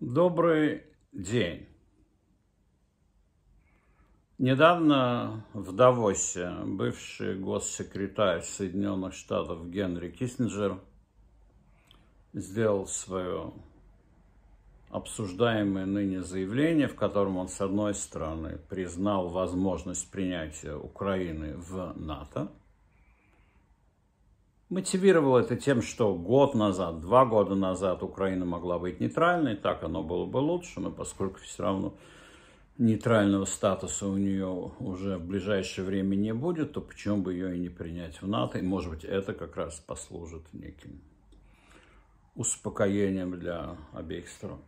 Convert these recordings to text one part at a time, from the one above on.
Добрый день. Недавно в Давосе бывший госсекретарь Соединенных Штатов Генри Киссинджер сделал свое обсуждаемое ныне заявление, в котором он, с одной стороны, признал возможность принятия Украины в НАТО, Мотивировал это тем, что год назад, два года назад Украина могла быть нейтральной, так оно было бы лучше, но поскольку все равно нейтрального статуса у нее уже в ближайшее время не будет, то почему бы ее и не принять в НАТО? И, может быть, это как раз послужит неким успокоением для обеих сторон.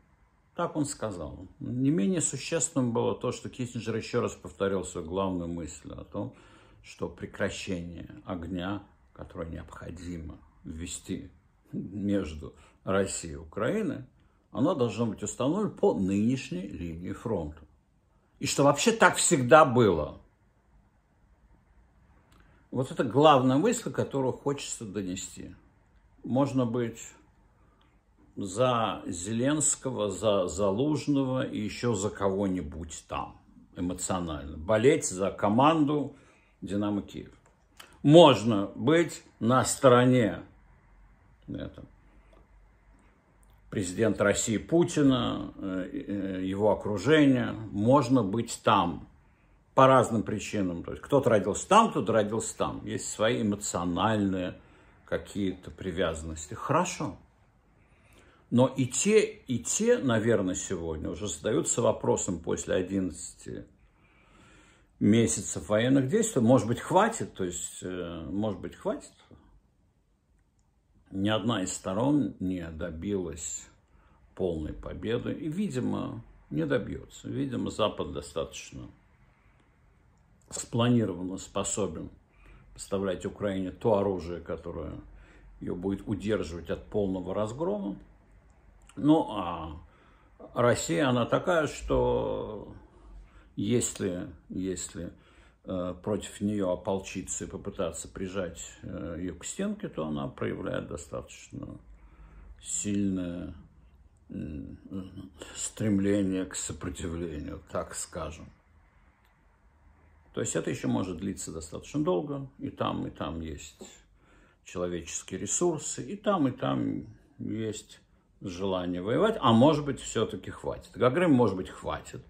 Так он сказал. Не менее существенным было то, что Киссинджер еще раз повторил свою главную мысль о том, что прекращение огня которое необходимо ввести между Россией и Украиной, она должна быть установлена по нынешней линии фронта. И что вообще так всегда было. Вот это главная мысль, которую хочется донести. Можно быть за Зеленского, за Залужного и еще за кого-нибудь там эмоционально. Болеть за команду «Динамо Киев» можно быть на стороне это, президент России Путина, э, э, его окружения. можно быть там по разным причинам. То есть кто-то родился там, кто-то родился там. Есть свои эмоциональные какие-то привязанности. Хорошо. Но и те, и те, наверное, сегодня уже задаются вопросом после 11 месяцев военных действий, может быть, хватит, то есть, э, может быть, хватит. Ни одна из сторон не добилась полной победы и, видимо, не добьется. Видимо, Запад достаточно спланированно способен поставлять Украине то оружие, которое ее будет удерживать от полного разгрома. Ну, а Россия, она такая, что если, если э, против нее ополчиться и попытаться прижать э, ее к стенке, то она проявляет достаточно сильное стремление к сопротивлению, так скажем. То есть это еще может длиться достаточно долго, и там, и там есть человеческие ресурсы, и там, и там есть желание воевать, а может быть, все-таки хватит. Гагрым может быть, хватит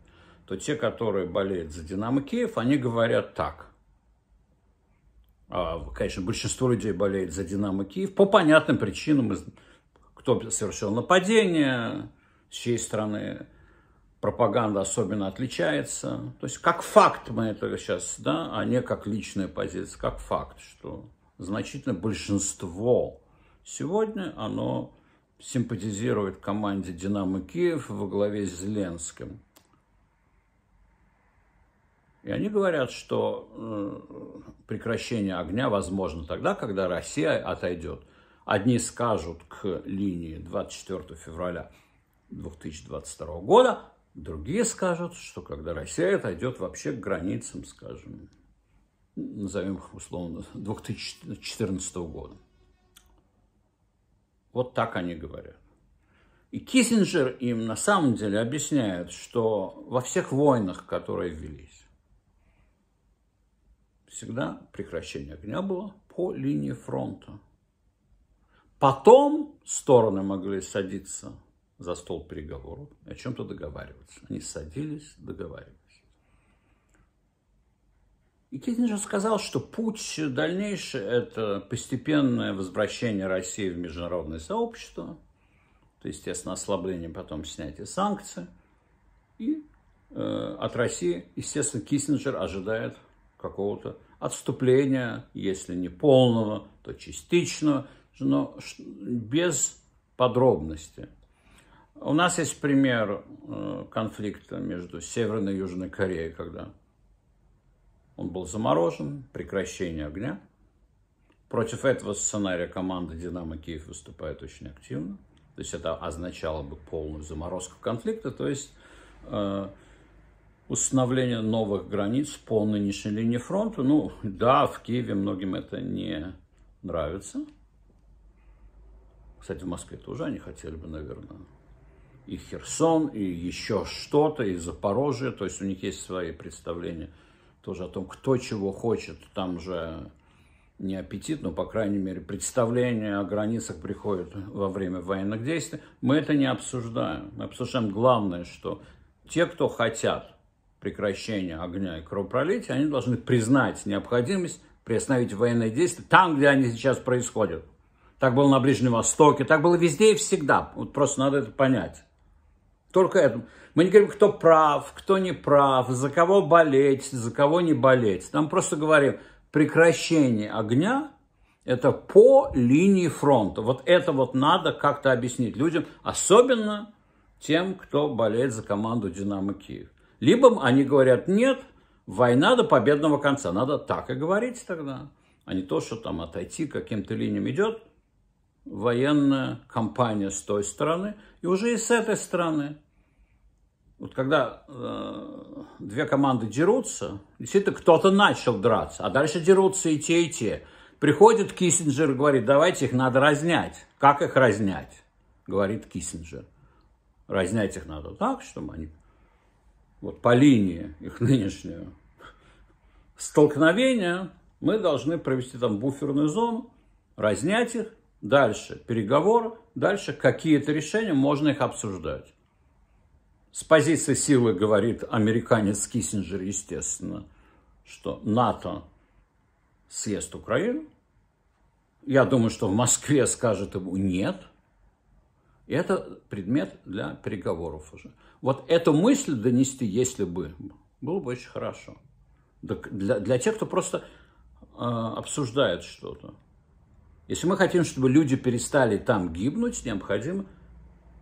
то те, которые болеют за «Динамо Киев», они говорят так. А, конечно, большинство людей болеет за «Динамо Киев» по понятным причинам, кто совершил нападение, с чьей стороны пропаганда особенно отличается. То есть как факт мы это сейчас, да, а не как личная позиция, как факт, что значительное большинство сегодня оно симпатизирует команде «Динамо Киев» во главе с Зеленским. И они говорят, что э, прекращение огня возможно тогда, когда Россия отойдет. Одни скажут к линии 24 февраля 2022 года, другие скажут, что когда Россия отойдет вообще к границам, скажем, назовем их условно, 2014 года. Вот так они говорят. И Киссинджер им на самом деле объясняет, что во всех войнах, которые велись, всегда прекращение огня было по линии фронта. Потом стороны могли садиться за стол переговоров и о чем-то договариваться. Они садились, договаривались. И Киссинджер сказал, что путь дальнейший – это постепенное возвращение России в международное сообщество, то, есть, естественно, ослабление, потом снятие санкций. И э, от России, естественно, Киссинджер ожидает какого-то отступления, если не полного, то частичного, но без подробности. У нас есть пример э, конфликта между Северной и Южной Кореей, когда он был заморожен, прекращение огня. Против этого сценария команда «Динамо Киев» выступает очень активно. То есть это означало бы полную заморозку конфликта, то есть э, установление новых границ по нынешней линии фронта. Ну, да, в Киеве многим это не нравится. Кстати, в Москве тоже они хотели бы, наверное, и Херсон, и еще что-то, и Запорожье. То есть у них есть свои представления тоже о том, кто чего хочет. Там же не аппетит, но, по крайней мере, представление о границах приходит во время военных действий. Мы это не обсуждаем. Мы обсуждаем главное, что те, кто хотят прекращения огня и кровопролития, они должны признать необходимость приостановить военные действия там, где они сейчас происходят. Так было на Ближнем Востоке, так было везде и всегда. Вот просто надо это понять. Только это. Мы не говорим, кто прав, кто не прав, за кого болеть, за кого не болеть. Нам просто говорим, прекращение огня – это по линии фронта. Вот это вот надо как-то объяснить людям, особенно тем, кто болеет за команду «Динамо Киев». Либо они говорят, нет, война до победного конца. Надо так и говорить тогда, а не то, что там отойти каким-то линиям идет военная кампания с той стороны и уже и с этой стороны. Вот когда э, две команды дерутся, действительно кто-то начал драться, а дальше дерутся и те, и те. Приходит Киссинджер и говорит, давайте их надо разнять. Как их разнять? Говорит Киссинджер. Разнять их надо так, чтобы они вот по линии их нынешнего столкновения мы должны провести там буферную зону, разнять их, дальше переговоры, дальше какие-то решения, можно их обсуждать. С позиции силы говорит американец Киссинджер, естественно, что НАТО съест Украину. Я думаю, что в Москве скажет ему нет – и Это предмет для переговоров уже. Вот эту мысль донести, если бы, было бы очень хорошо. Для, для тех, кто просто э, обсуждает что-то. Если мы хотим, чтобы люди перестали там гибнуть, необходимо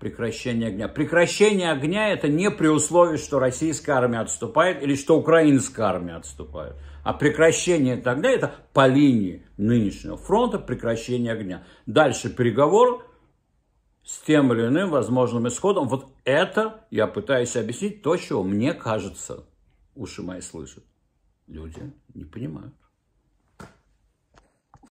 прекращение огня. Прекращение огня – это не при условии, что российская армия отступает или что украинская армия отступает. А прекращение тогда – это по линии нынешнего фронта прекращение огня. Дальше переговоры с тем или иным возможным исходом. Вот это я пытаюсь объяснить то, чего мне кажется, уши мои слышат. Люди не понимают.